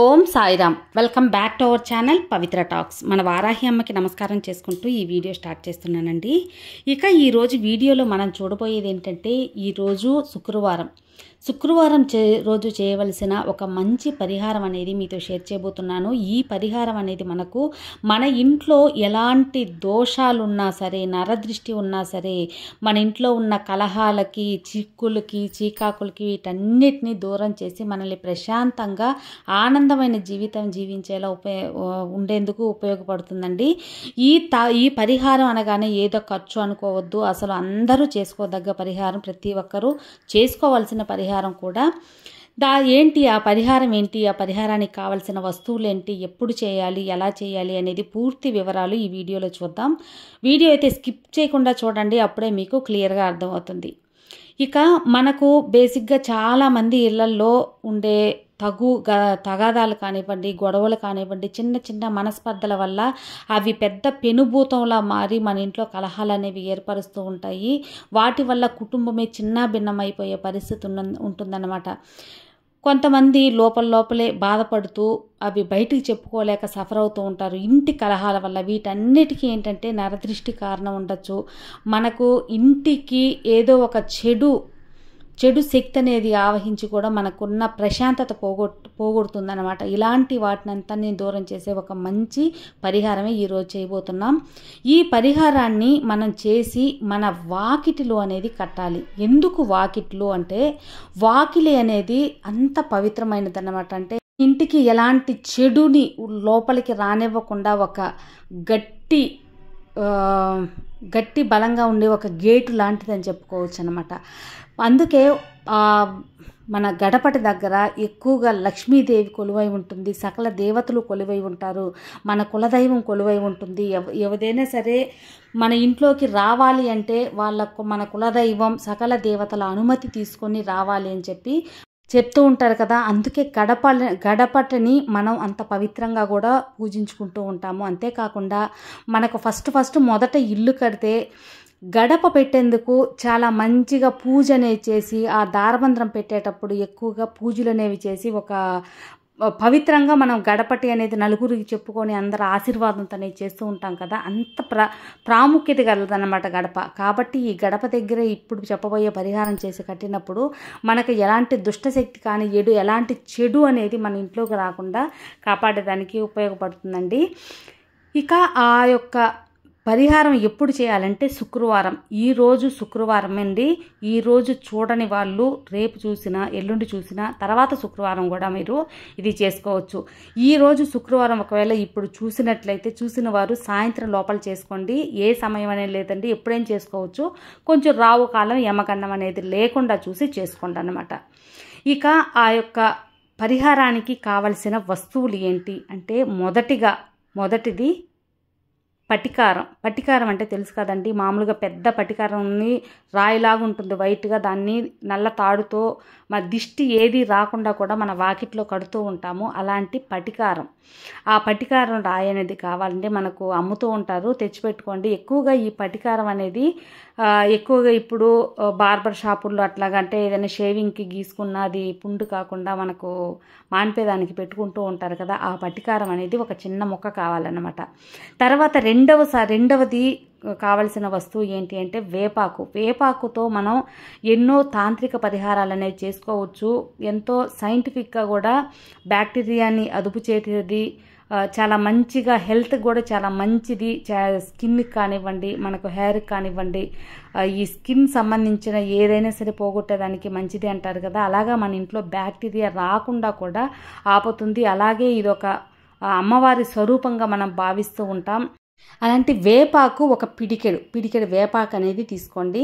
Om Sairam welcome back to our channel Pavitra talks మన వారాహి అమ్మకి నమస్కారం చేసుకుంటూ ఈ వీడియో స్టార్ట్ చేస్తున్నానండి ఇక ఈరోజు వీడియోలో మనం చూడబోయేది ఏంటంటే ఈరోజు శుక్రవారం శుక్రవారం చే రోజు చేయవలసిన ఒక మంచి పరిహారం అనేది మీతో షేర్ చేయబోతున్నాను ఈ పరిహారం అనేది మనకు మన ఇంట్లో ఎలాంటి దోషాలున్నా సరే నరదృష్టి ఉన్నా సరే మన ఇంట్లో ఉన్న కలహాలకి చిక్కులకి చీకాకులకి వీటన్నిటిని దూరం చేసి మనల్ని ప్రశాంతంగా ఆనంద ఆనందమైన జీవితం జీవించేలా ఉపయో ఉండేందుకు ఉపయోగపడుతుందండి ఈ త ఈ పరిహారం అనగానే ఏదో ఖర్చు అనుకోవద్దు అసలు అందరూ చేసుకోదగ్గ పరిహారం ప్రతి ఒక్కరూ చేసుకోవాల్సిన పరిహారం కూడా దా ఏంటి ఆ పరిహారం ఏంటి ఆ పరిహారానికి కావలసిన వస్తువులు ఏంటి ఎప్పుడు చేయాలి ఎలా చేయాలి అనేది పూర్తి వివరాలు ఈ వీడియోలో చూద్దాం వీడియో అయితే స్కిప్ చేయకుండా చూడండి అప్పుడే మీకు క్లియర్గా అర్థమవుతుంది ఇక మనకు బేసిక్గా చాలామంది ఇళ్లల్లో ఉండే తగు తగాదాలు కానివ్వండి గొడవలు కానివ్వండి చిన్న చిన్న మనస్పర్ధల వల్ల అవి పెద్ద పెనుభూతంలా మారి మన ఇంట్లో కలహాలు అనేవి ఏర్పరుస్తూ ఉంటాయి వాటి వల్ల కుటుంబమే చిన్న భిన్నమైపోయే పరిస్థితి ఉన్న ఉంటుందన్నమాట కొంతమంది లోపల లోపలే బాధపడుతూ అవి బయటికి చెప్పుకోలేక సఫర్ అవుతూ ఉంటారు ఇంటి కలహాల వల్ల వీటన్నిటికీ ఏంటంటే నరదృష్టి కారణం ఉండొచ్చు మనకు ఇంటికి ఏదో ఒక చెడు చెడు శక్తి అనేది ఆవహించి కూడా మనకున్న ప్రశాంతత పోగొట్ పోగొడుతుందన్నమాట ఇలాంటి నేను దూరం చేసే ఒక మంచి పరిహారమే ఈరోజు చేయబోతున్నాం ఈ పరిహారాన్ని మనం చేసి మన వాకిటిలు అనేది కట్టాలి ఎందుకు వాకిట్లు అంటే వాకిలి అనేది అంత పవిత్రమైనది అన్నమాట అంటే ఇంటికి ఎలాంటి చెడుని లోపలికి రానివ్వకుండా ఒక గట్టి గట్టి బలంగా ఉండే ఒక గేటు లాంటిదని చెప్పుకోవచ్చు అనమాట అందుకే మన గడపటి దగ్గర ఎక్కువగా లక్ష్మీదేవి కొలువై ఉంటుంది సకల దేవతలు కొలువై ఉంటారు మన కులదైవం కొలువై ఉంటుంది ఎవదైనా సరే మన ఇంట్లోకి రావాలి అంటే వాళ్ళకు మన కులదైవం సకల దేవతల అనుమతి తీసుకొని రావాలి అని చెప్పి చెప్తూ ఉంటారు కదా అందుకే గడప గడపటని మనం అంత పవిత్రంగా కూడా పూజించుకుంటూ ఉంటాము అంతేకాకుండా మనకు ఫస్ట్ ఫస్ట్ మొదట ఇల్లు కడితే గడప పెట్టేందుకు చాలా మంచిగా పూజ అనేవి చేసి ఆ దారబంధ్రం పెట్టేటప్పుడు ఎక్కువగా పూజలు అనేవి చేసి ఒక పవిత్రంగా మనం గడపటి అనేది నలుగురికి చెప్పుకొని అందరూ ఆశీర్వాదంతో అనేది చేస్తూ ఉంటాం కదా అంత ప్రా ప్రాముఖ్యత కలదనమాట గడప కాబట్టి ఈ గడప దగ్గర ఇప్పుడు చెప్పబోయే పరిహారం చేసి కట్టినప్పుడు మనకు ఎలాంటి దుష్టశక్తి కానీ ఎడు ఎలాంటి చెడు అనేది మన ఇంట్లోకి రాకుండా కాపాడేదానికి ఉపయోగపడుతుందండి ఇక ఆ యొక్క పరిహారం ఎప్పుడు చేయాలంటే శుక్రవారం ఈరోజు శుక్రవారం అండి ఈరోజు చూడని వాళ్ళు రేపు చూసినా ఎల్లుండి చూసినా తర్వాత శుక్రవారం కూడా మీరు ఇది చేసుకోవచ్చు ఈరోజు శుక్రవారం ఒకవేళ ఇప్పుడు చూసినట్లయితే చూసిన వారు సాయంత్రం లోపల చేసుకోండి ఏ సమయం అనేది లేదండి ఎప్పుడేం చేసుకోవచ్చు కొంచెం రావు కాలం యమకన్నం అనేది లేకుండా చూసి చేసుకోండి అనమాట ఇక ఆ యొక్క పరిహారానికి కావలసిన వస్తువులు ఏంటి అంటే మొదటిగా మొదటిది పటికారం పటికారం అంటే తెలుసు కదండి మామూలుగా పెద్ద ఉంది రాయిలాగా ఉంటుంది వైట్గా దాన్ని నల్ల తాడుతో మా దిష్టి ఏది రాకుండా కూడా మన వాకిట్లో కడుతూ ఉంటాము అలాంటి పటికారం ఆ పటికారం రాయి అనేది కావాలంటే మనకు అమ్ముతూ ఉంటారు తెచ్చిపెట్టుకోండి ఎక్కువగా ఈ పటికారం అనేది ఎక్కువగా ఇప్పుడు బార్బర్ షాపుల్లో అట్లాగంటే ఏదైనా షేవింగ్కి గీసుకున్న అది పుండు కాకుండా మనకు మాన్పేదానికి పెట్టుకుంటూ ఉంటారు కదా ఆ పటికారం అనేది ఒక చిన్న మొక్క కావాలన్నమాట తర్వాత రెండు రెండవసారి రెండవది కావలసిన వస్తువు ఏంటి అంటే వేపాకు వేపాకుతో మనం ఎన్నో తాంత్రిక పరిహారాలు అనేవి చేసుకోవచ్చు ఎంతో సైంటిఫిక్గా కూడా బ్యాక్టీరియాని అదుపు చేసేది చాలా మంచిగా హెల్త్ కూడా చాలా మంచిది స్కిన్కి కానివ్వండి మనకు హెయిర్కి కానివ్వండి ఈ స్కిన్ సంబంధించిన ఏదైనా సరే పోగొట్టేదానికి మంచిది అంటారు కదా అలాగా మన ఇంట్లో బ్యాక్టీరియా రాకుండా కూడా ఆపుతుంది అలాగే ఇది ఒక అమ్మవారి స్వరూపంగా మనం భావిస్తూ ఉంటాం అలాంటి వేపాకు ఒక పిడికెడు పిడికెడు వేపాకు అనేది తీసుకోండి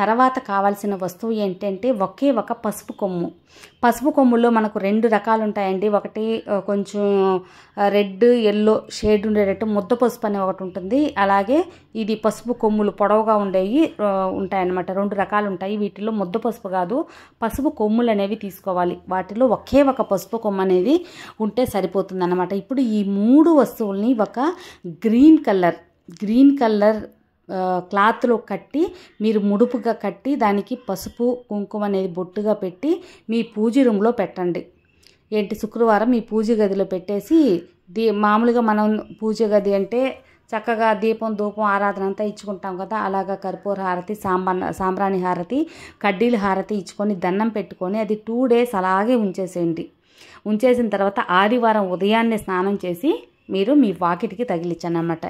తర్వాత కావాల్సిన వస్తువు ఏంటంటే ఒకే ఒక పసుపు కొమ్ము పసుపు కొమ్ములో మనకు రెండు రకాలు ఉంటాయండి ఒకటి కొంచెం రెడ్ ఎల్లో షేడ్ ఉండేటట్టు ముద్ద పసుపు అనే ఒకటి ఉంటుంది అలాగే ఇది పసుపు కొమ్ములు పొడవుగా ఉండేవి ఉంటాయన్నమాట రెండు రకాలు ఉంటాయి వీటిలో ముద్ద పసుపు కాదు పసుపు కొమ్ములు అనేవి తీసుకోవాలి వాటిలో ఒకే ఒక పసుపు కొమ్ము అనేది ఉంటే సరిపోతుంది ఇప్పుడు ఈ మూడు వస్తువుల్ని ఒక green colour colour green colour క్లాత్లో కట్టి మీరు ముడుపుగా కట్టి దానికి పసుపు కుంకుమ అనేది బొట్టుగా పెట్టి మీ పూజ రూమ్లో పెట్టండి ఏంటి శుక్రవారం మీ పూజ గదిలో పెట్టేసి దీ మామూలుగా మనం పూజ గది అంటే చక్కగా దీపం ధూపం ఆరాధన అంతా ఇచ్చుకుంటాం కదా అలాగా కర్పూర హారతి సాంబ సాంబ్రాణి హారతి కడ్డీల హారతి ఇచ్చుకొని దండం పెట్టుకొని అది టూ డేస్ అలాగే ఉంచేసేయండి ఉంచేసిన తర్వాత ఆదివారం ఉదయాన్నే స్నానం చేసి మీరు మీ వాకిటికి తగిలించానమాట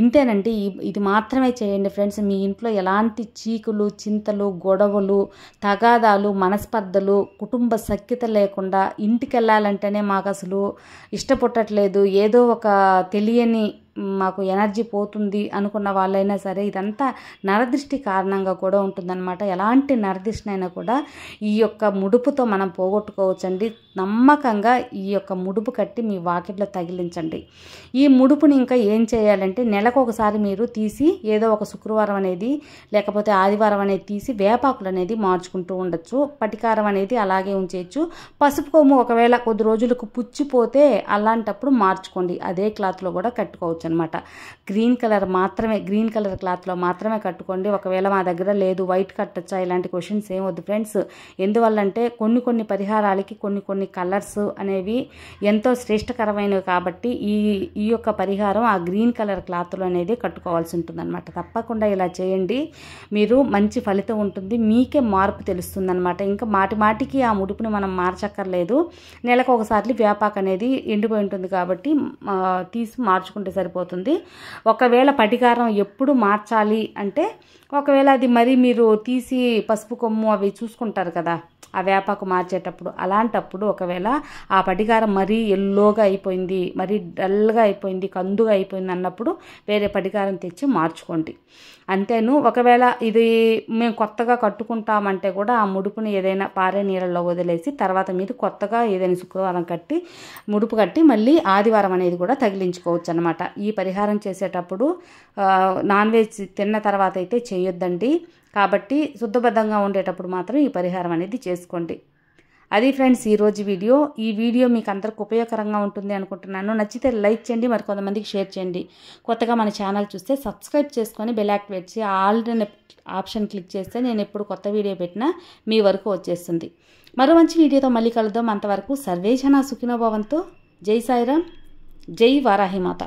ఇంతేనండి ఇది మాత్రమే చేయండి ఫ్రెండ్స్ మీ ఇంట్లో ఎలాంటి చీకులు చింతలు గొడవలు తగాదాలు మనస్పర్ధలు కుటుంబ సఖ్యత లేకుండా ఇంటికి వెళ్ళాలంటేనే మాకు అసలు ఇష్టపట్టట్లేదు ఏదో ఒక తెలియని మాకు ఎనర్జీ పోతుంది అనుకున్న వాళ్ళైనా సరే ఇదంతా నరదృష్టి కారణంగా కూడా ఉంటుందన్నమాట ఎలాంటి నరదృష్టినైనా కూడా ఈ యొక్క ముడుపుతో మనం పోగొట్టుకోవచ్చండి నమ్మకంగా ఈ యొక్క ముడుపు కట్టి మీ వాకిట్లో తగిలించండి ఈ ముడుపుని ఇంకా ఏం చేయాలంటే నెలకు ఒకసారి మీరు తీసి ఏదో ఒక శుక్రవారం అనేది లేకపోతే ఆదివారం అనేది తీసి వేపాకులు అనేది మార్చుకుంటూ ఉండొచ్చు పటికారం అనేది అలాగే ఉంచేయచ్చు పసుపు కొమ్ము ఒకవేళ కొద్ది రోజులకు పుచ్చిపోతే అలాంటప్పుడు మార్చుకోండి అదే క్లాత్లో కూడా కట్టుకోవచ్చు అనమాట గ్రీన్ కలర్ మాత్రమే గ్రీన్ కలర్ క్లాత్లో మాత్రమే కట్టుకోండి ఒకవేళ మా దగ్గర లేదు వైట్ కట్టొచ్చా ఇలాంటి క్వశ్చన్స్ ఏం వద్దు ఫ్రెండ్స్ ఎందువల్లంటే కొన్ని కొన్ని పరిహారాలకి కొన్ని కొన్ని కొన్ని కలర్స్ అనేవి ఎంతో శ్రేష్టకరమైనవి కాబట్టి ఈ ఈ యొక్క పరిహారం ఆ గ్రీన్ కలర్ క్లాత్లో అనేది కట్టుకోవాల్సి ఉంటుందన్నమాట తప్పకుండా ఇలా చేయండి మీరు మంచి ఫలితం ఉంటుంది మీకే మార్పు తెలుస్తుందన్నమాట ఇంకా మాటి మాటికి ఆ ముడుపుని మనం మార్చక్కర్లేదు నెలకు ఒకసారి వ్యాపాక అనేది ఎండిపోయి ఉంటుంది కాబట్టి తీసి మార్చుకుంటే సరిపోతుంది ఒకవేళ పటికారం ఎప్పుడు మార్చాలి అంటే ఒకవేళ అది మరీ మీరు తీసి పసుపు కొమ్ము అవి చూసుకుంటారు కదా ఆ వేపాకు మార్చేటప్పుడు అలాంటప్పుడు ఒకవేళ ఆ పడిగారం మరీ ఎల్లోగా అయిపోయింది మరీ డల్గా అయిపోయింది కందుగా అయిపోయింది అన్నప్పుడు వేరే పడిగారం తెచ్చి మార్చుకోండి అంతేను ఒకవేళ ఇది మేము కొత్తగా కట్టుకుంటామంటే కూడా ఆ ముడుపుని ఏదైనా పారే నీళ్ళలో వదిలేసి తర్వాత మీరు కొత్తగా ఏదైనా శుక్రవారం కట్టి ముడుపు కట్టి మళ్ళీ ఆదివారం అనేది కూడా తగిలించుకోవచ్చు అనమాట ఈ పరిహారం చేసేటప్పుడు నాన్ వెజ్ తిన్న తర్వాత అయితే చేయ చేయొద్దండి కాబట్టి శుద్ధబద్ధంగా ఉండేటప్పుడు మాత్రం ఈ పరిహారం అనేది చేసుకోండి అది ఫ్రెండ్స్ ఈరోజు వీడియో ఈ వీడియో మీకు అందరికి ఉపయోగకరంగా ఉంటుంది అనుకుంటున్నాను నచ్చితే లైక్ చేయండి మరి కొంతమందికి షేర్ చేయండి కొత్తగా మన ఛానల్ చూస్తే సబ్స్క్రైబ్ చేసుకొని బెల్ యాక్టివేట్ చేసి ఆల్రెడీ ఆప్షన్ క్లిక్ చేస్తే నేను ఎప్పుడు కొత్త వీడియో పెట్టినా మీ వరకు వచ్చేస్తుంది మరో మంచి వీడియోతో మళ్ళీ కలుద్దాం అంతవరకు సర్వేజన సుఖినోభవంతో జై సాయిరామ్ జై వారాహిమాత